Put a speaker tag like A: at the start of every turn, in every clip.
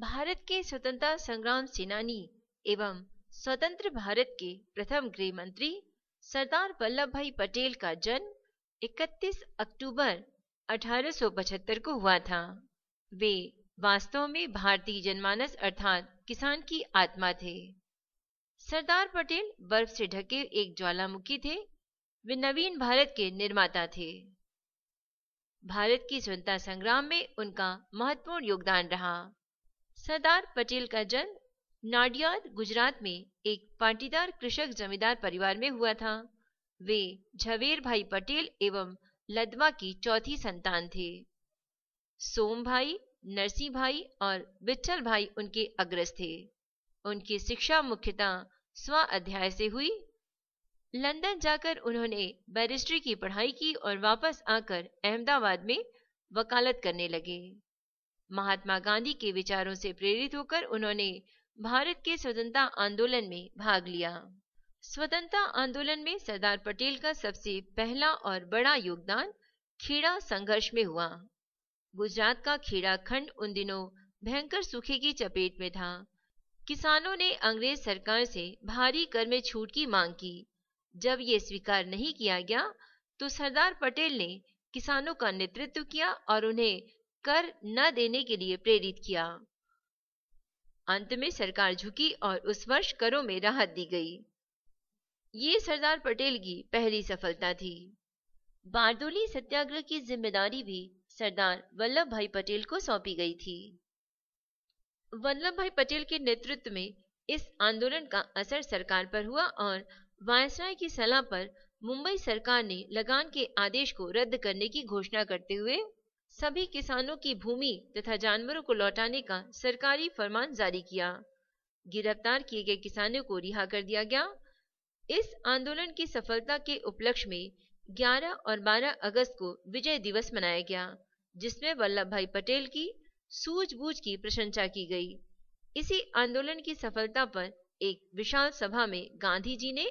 A: भारत के स्वतंत्रता संग्राम सेनानी एवं स्वतंत्र भारत के प्रथम गृह मंत्री सरदार वल्लभ भाई पटेल का जन्म 31 अक्टूबर 1875 को हुआ था वे वास्तव में भारतीय जनमानस अर्थात किसान की आत्मा थे सरदार पटेल बर्फ से ढके एक ज्वालामुखी थे वे नवीन भारत के निर्माता थे भारत की स्वतंत्रता संग्राम में उनका महत्वपूर्ण योगदान रहा सरदार पटेल का जन्म नाडियाद गुजरात में एक पाटीदार कृषक जमींदार परिवार में हुआ था वे झवेर भाई पटेल एवं लदमा की चौथी संतान थे सोम भाई नरसी भाई और विठल भाई उनके अग्रज थे उनकी शिक्षा मुख्यतः स्व अध्याय से हुई लंदन जाकर उन्होंने बैरिस्ट्री की पढ़ाई की और वापस आकर अहमदाबाद में वकालत करने लगे महात्मा गांधी के विचारों से प्रेरित होकर उन्होंने भारत के स्वतंत्रता आंदोलन में भाग लिया स्वतंत्रता आंदोलन में सरदार पटेल का सबसे पहला और बड़ा योगदान खेड़ा संघर्ष में हुआ गुजरात का खेड़ा खंड उन दिनों भयंकर सूखे की चपेट में था किसानों ने अंग्रेज सरकार से भारी कर में छूट की मांग की जब ये स्वीकार नहीं किया गया तो सरदार पटेल ने किसानों का नेतृत्व किया और उन्हें कर न देने के लिए प्रेरित किया अंत में सरकार झुकी और उस वर्ष करों में राहत दी गई ये सरदार पटेल की पहली सफलता थी बारदोली सत्याग्रह की जिम्मेदारी भी सरदार वल्लभ भाई पटेल को सौंपी गई थी वल्लभ भाई पटेल के नेतृत्व में इस आंदोलन का असर सरकार पर हुआ और वायसराय की सलाह पर मुंबई सरकार ने लगान के आदेश को रद्द करने की घोषणा करते हुए सभी किसानों की भूमि तथा जानवरों को लौटाने का सरकारी फरमान जारी किया गिरफ्तार किए गए किसानों को रिहा कर दिया गया इस आंदोलन की सफलता के उपलक्ष्य में 11 और 12 अगस्त को विजय दिवस मनाया गया जिसमें वल्लभ भाई पटेल की सूझबूझ की प्रशंसा की गई इसी आंदोलन की सफलता पर एक विशाल सभा में गांधी जी ने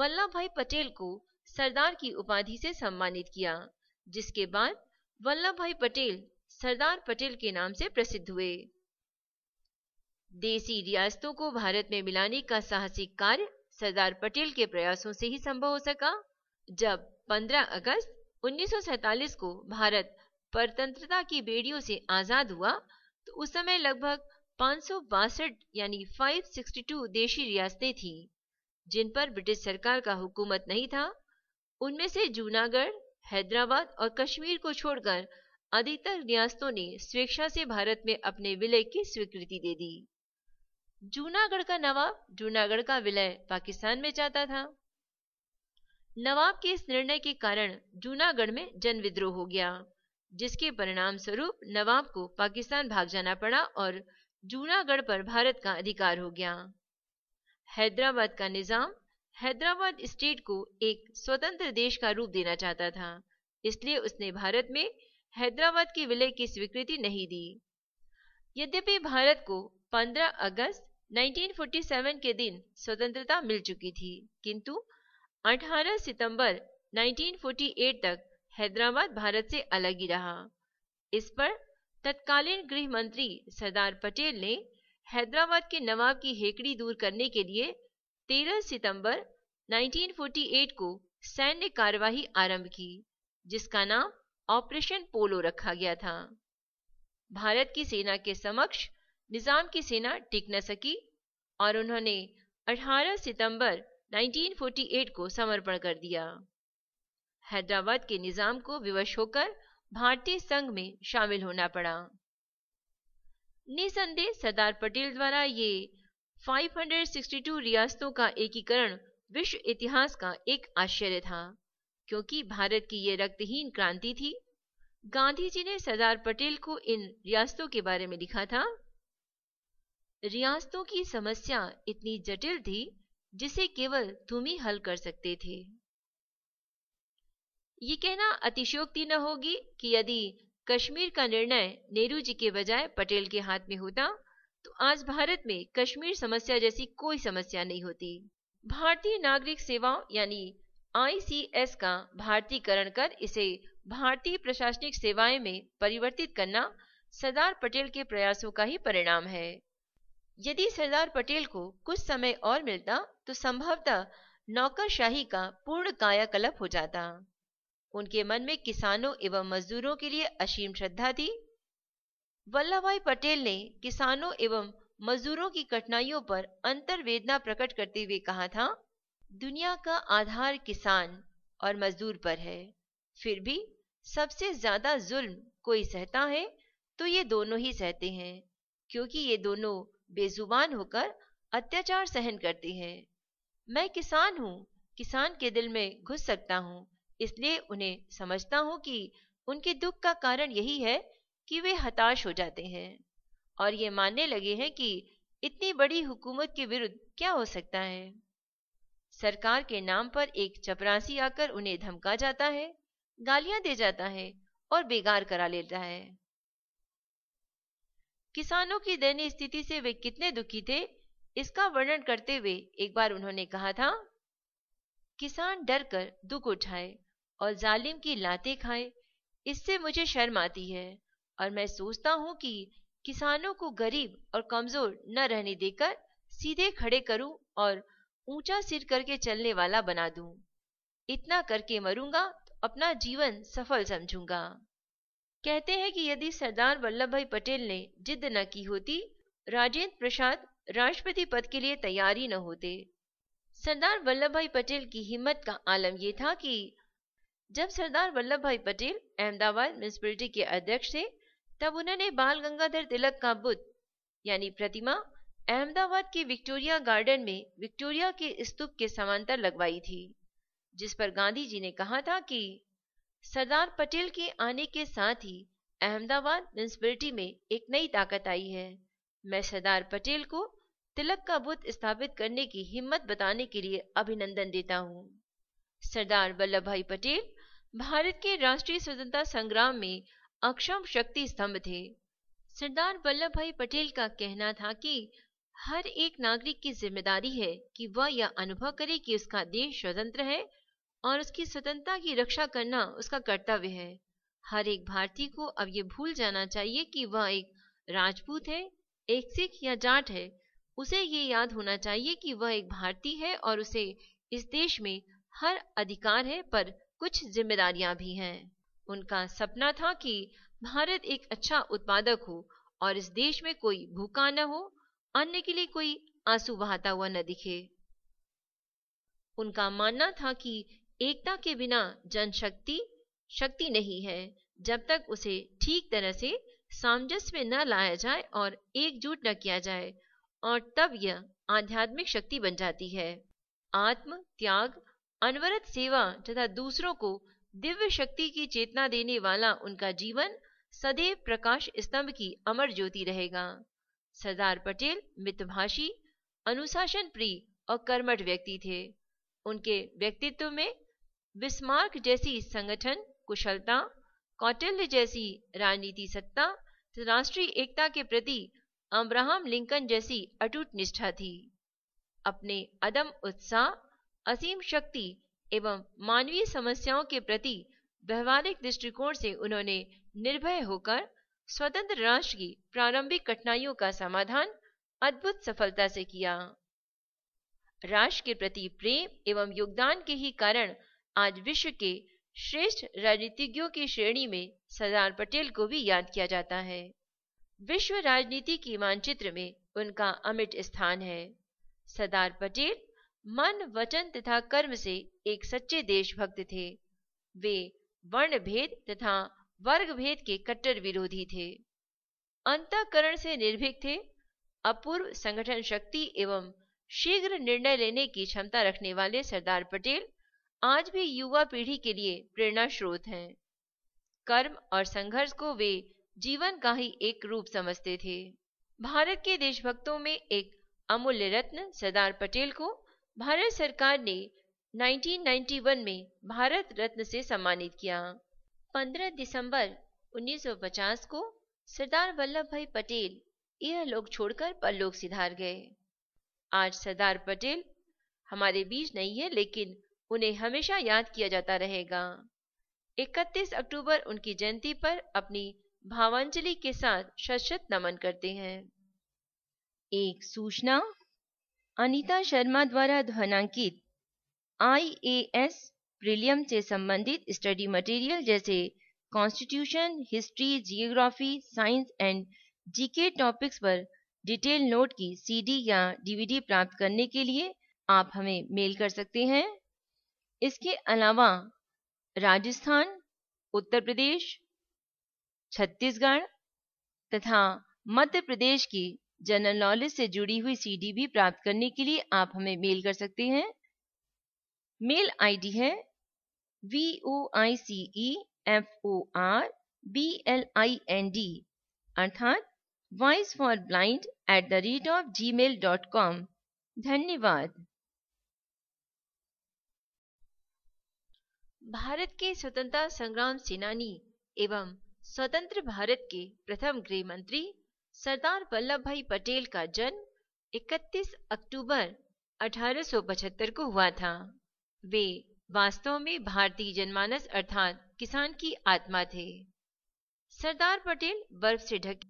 A: वल्लभ भाई पटेल को सरदार की उपाधि से सम्मानित किया जिसके बाद वल्लभ भाई पटेल सरदार पटेल के नाम से प्रसिद्ध हुए देसी रियासतों को भारत में मिलाने का साहसिक कार्य सरदार पटेल के प्रयासों से ही संभव हो सका जब 15 अगस्त 1947 को भारत परतंत्रता की बेड़ियों से आजाद हुआ तो उस समय लगभग पांच यानी 562 देशी रियासतें थीं, जिन पर ब्रिटिश सरकार का हुकूमत नहीं था उनमें से जूनागढ़ हैदराबाद और कश्मीर को छोड़कर अधिकतर रियासतों ने स्वेच्छा से भारत में अपने विलय की स्वीकृति दे दी जूनागढ़ का नवाब जूनागढ़ का विलय पाकिस्तान में चाहता था नवाब के इस निर्णय के कारण जूनागढ़ में जन विद्रोह हो गया जिसके परिणाम स्वरूप नवाब को पाकिस्तान भाग जाना पड़ा और जूनागढ़ पर भारत का अधिकार हो गया हैदराबाद का निजाम हैदराबाद स्टेट को एक स्वतंत्र देश का रूप देना चाहता था इसलिए उसने भारत में हैदराबाद के विलय की स्वीकृति नहीं दी यद्यपि भारत को 15 अगस्त 1947 के दिन स्वतंत्रता मिल चुकी थी किंतु 18 सितंबर 1948 तक हैदराबाद भारत से अलग ही रहा इस पर तत्कालीन गृह मंत्री सरदार पटेल ने हैदराबाद के नवाब की हेकड़ी दूर करने के लिए 13 सितंबर 1948 को सैन्य कार्यवाही आरंभ की जिसका नाम ऑपरेशन पोलो रखा गया था भारत की सेना के समक्ष निजाम की सेना टिक न सकी और उन्होंने 18 सितंबर 1948 को समर्पण कर दिया हैदराबाद के निजाम को विवश होकर भारतीय संघ में शामिल होना पड़ा निसंदेह सरदार पटेल द्वारा ये 562 रियासतों का एकीकरण विश्व इतिहास का एक आश्चर्य था क्योंकि भारत की यह रक्तहीन क्रांति थी गांधी जी ने सरदार पटेल को इन रियासतों के बारे में लिखा था रियासतों की समस्या इतनी जटिल थी जिसे केवल तुम ही हल कर सकते थे ये कहना अतिशयोक्ति न होगी कि यदि कश्मीर का निर्णय नेहरू जी के बजाय पटेल के हाथ में होता तो आज भारत में कश्मीर समस्या जैसी कोई समस्या नहीं होती भारतीय नागरिक सेवाओं यानी आईसीएस का भारतीकरण कर इसे भारतीय प्रशासनिक सेवाएं में परिवर्तित करना सरदार पटेल के प्रयासों का ही परिणाम है यदि सरदार पटेल को कुछ समय और मिलता तो संभवतः नौकरशाही का पूर्ण कायाकल्प हो जाता उनके मन में किसानों एवं मजदूरों के लिए असीम श्रद्धा थी वल्लभ भाई पटेल ने किसानों एवं मजदूरों की कठिनाइयों पर अंतर वेदना प्रकट करते हुए कहा था दुनिया का आधार किसान और मजदूर पर है फिर भी सबसे ज्यादा जुल्म कोई सहता है तो ये दोनों ही सहते हैं क्योंकि ये दोनों बेजुबान होकर अत्याचार सहन करते हैं मैं किसान हूँ किसान के दिल में घुस सकता हूँ इसलिए उन्हें समझता हूँ कि उनके दुख का कारण यही है कि वे हताश हो जाते हैं और ये मानने लगे हैं कि इतनी बड़ी हुकूमत के विरुद्ध क्या हो सकता है सरकार के नाम पर एक चपरासी आकर उन्हें धमका जाता है गालियां दे जाता है और बेगार करा लेता है किसानों की दयनीय स्थिति से वे कितने दुखी थे इसका वर्णन करते हुए एक बार उन्होंने कहा था किसान डर कर दुख उठाए और जालिम की लाते खाए इससे मुझे शर्म आती है और मैं सोचता हूँ कि किसानों को गरीब और कमजोर न रहने देकर सीधे खड़े करूं और ऊंचा सिर करके चलने वाला बना दूं। इतना करके मरूंगा तो अपना जीवन सफल समझूंगा कहते हैं कि यदि सरदार वल्लभ भाई पटेल ने जिद न की होती राजेंद्र प्रसाद राष्ट्रपति पद के लिए तैयार ही न होते सरदार वल्लभ भाई पटेल की हिम्मत का आलम यह था कि जब सरदार वल्लभ भाई पटेल अहमदाबाद म्यूनिसपैलिटी के अध्यक्ष थे तब उन्होंने बाल गंगाधर तिलक का बुद्ध यानी प्रतिमा अहमदाबाद के विक्टोरिया गार्डन में विक्टोरिया के स्तूप के समांतर लगवाई थी जिस पर गांधी जी ने कहा था कि सरदार पटेल के आने के साथ ही अहमदाबाद म्यूनसिपलिटी में एक नई ताकत आई है मैं सरदार पटेल को तिलक का बुद्ध स्थापित करने की हिम्मत बताने के लिए अभिनंदन देता हूँ सरदार वल्लभ भाई पटेल भारत के राष्ट्रीय स्वतंत्रता संग्राम में अक्षम शक्ति स्तंभ थे सरदार वल्लभ भाई पटेल का कहना था कि हर एक नागरिक की जिम्मेदारी है कि वह यह अनुभव करे कि उसका देश स्वतंत्र है और उसकी स्वतंत्रता की रक्षा करना उसका कर्तव्य है हर एक भारतीय को अब ये भूल जाना चाहिए कि वह एक राजपूत है एक सिख या जाट है उसे ये याद होना चाहिए कि वह एक भारतीय है और उसे इस देश में हर अधिकार है पर कुछ जिम्मेदारियां भी हैं उनका सपना था कि भारत एक अच्छा उत्पादक हो और इस देश में कोई भूखा न हो अन्य के लिए कोई आंसू बहाता हुआ न दिखे उनका मानना था कि एकता के बिना जनशक्ति शक्ति नहीं है जब तक उसे ठीक तरह से सामंजस्य में न लाया जाए और एकजुट न किया जाए और तब यह आध्यात्मिक शक्ति बन जाती है आत्म त्याग अनवरत सेवा तथा दूसरों को दिव्य शक्ति की चेतना देने वाला उनका जीवन सदैव प्रकाश स्तंभ की अमर ज्योति रहेगा सरदार पटेल मितभाषी अनुशासन प्रिय और कर्मठ व्यक्ति थे उनके व्यक्तित्व में विस्मार्क जैसी संगठन कुशलता कौटिल्य जैसी राजनीति सत्ता राष्ट्रीय एकता के प्रति अब्राहम लिंकन जैसी अटूट निष्ठा थी अपने अदम उत्साह असीम शक्ति एवं मानवीय समस्याओं के प्रति व्यवहारिक दृष्टिकोण से उन्होंने निर्भय होकर स्वतंत्र राष्ट्र की प्रारंभिक कठिनाइयों का समाधान अद्भुत सफलता से किया राष्ट्र के प्रति प्रेम एवं योगदान के ही कारण आज विश्व के श्रेष्ठ राजनीतिज्ञों की श्रेणी में सरदार पटेल को भी याद किया जाता है विश्व राजनीति की मानचित्र में उनका अमिट स्थान है सरदार पटेल मन वचन तथा कर्म से एक सच्चे देशभक्त थे वे वर्ण भेद तथा वर्ग भेद के कट्टर विरोधी थे अंतकरण से निर्भीक थे अपूर्व संगठन शक्ति एवं शीघ्र निर्णय लेने की क्षमता रखने वाले सरदार पटेल आज भी युवा पीढ़ी के लिए प्रेरणा स्रोत हैं कर्म और संघर्ष को वे जीवन का ही एक रूप समझते थे भारत के देशभक्तों में एक अमूल्य रत्न सरदार पटेल को भारत सरकार ने 1991 में भारत रत्न से सम्मानित किया 15 दिसंबर 1950 को सरदार वल्लभ भाई पटेल यह लोग छोड़कर परलोक सिधार गए आज सरदार पटेल हमारे बीच नहीं है लेकिन उन्हें हमेशा याद किया जाता रहेगा 31 अक्टूबर उनकी जयंती पर अपनी भावांजलि के साथ शत नमन करते हैं एक सूचना अनीता शर्मा द्वारा ध्वनांकित एस प्रिलियम से संबंधित स्टडी मटेरियल जैसे constitution history geography science and GK topics पर डिटेल नोट की सीडी या डीवीडी प्राप्त करने के लिए आप हमें मेल कर सकते हैं इसके अलावा राजस्थान उत्तर प्रदेश छत्तीसगढ़ तथा मध्य प्रदेश की जनरल नॉलेज से जुड़ी हुई सीडी भी प्राप्त करने के लिए आप हमें मेल कर सकते हैं मेल आईडी है V O I C E F O R B L I N D अर्थात voice for blind at the rate of Gmail dot com धन्यवाद भारत के स्वतंत्रता संग्राम सेनानी एवं स्वतंत्र भारत के प्रथम गृह मंत्री सरदार वल्लभ भाई पटेल का जन्म 31 अक्टूबर 1875 को हुआ था वे वास्तव में भारतीय जनमानस अर्थात किसान की आत्मा थे सरदार पटेल बर्फ से ढके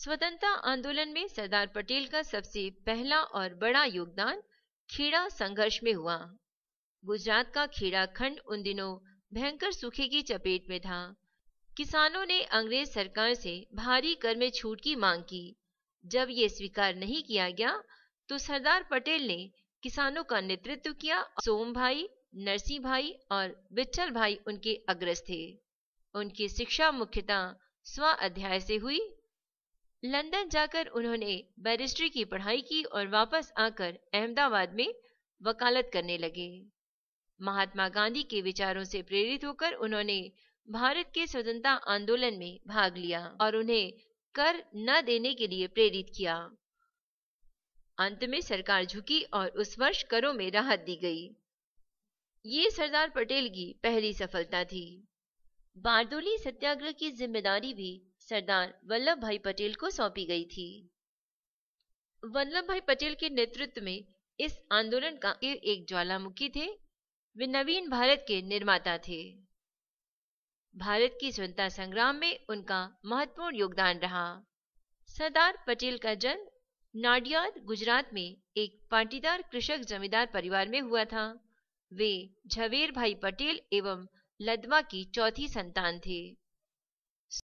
A: स्वतंत्रता आंदोलन में सरदार पटेल का सबसे पहला और बड़ा योगदान खेड़ा संघर्ष में हुआ गुजरात का खेड़ा खंड उन दिनों भयंकर सूखे की चपेट में था किसानों ने अंग्रेज सरकार से भारी कर में छूट की मांग की जब ये स्वीकार नहीं किया गया तो सरदार पटेल ने किसानों का नेतृत्व किया सोम भाई नरसिंह भाई और विठल भाई उनके अग्रज थे उनकी शिक्षा मुख्यतः स्व अध्याय से हुई लंदन जाकर उन्होंने बैरिस्ट्री की पढ़ाई की और वापस आकर अहमदाबाद में वकालत करने लगे महात्मा गांधी के विचारों से प्रेरित होकर उन्होंने भारत के स्वतंत्रता आंदोलन में भाग लिया और उन्हें कर न देने के लिए प्रेरित किया अंत में सरकार झुकी और उस वर्ष करों में राहत दी गई ये सरदार पटेल की पहली सफलता थी बारदोली सत्याग्रह की जिम्मेदारी भी सरदार वल्लभ भाई पटेल को सौंपी गई थी वल्लभ भाई पटेल के नेतृत्व में इस आंदोलन का एक ज्वालामुखी थे वे नवीन भारत के निर्माता थे भारत की स्वतंत्रता संग्राम में उनका महत्वपूर्ण योगदान रहा सरदार पटेल का जन्म नाडियाद गुजरात में एक पाटीदार कृषक जमींदार परिवार में हुआ था वे झवेर भाई पटेल एवं लदमा की चौथी संतान थे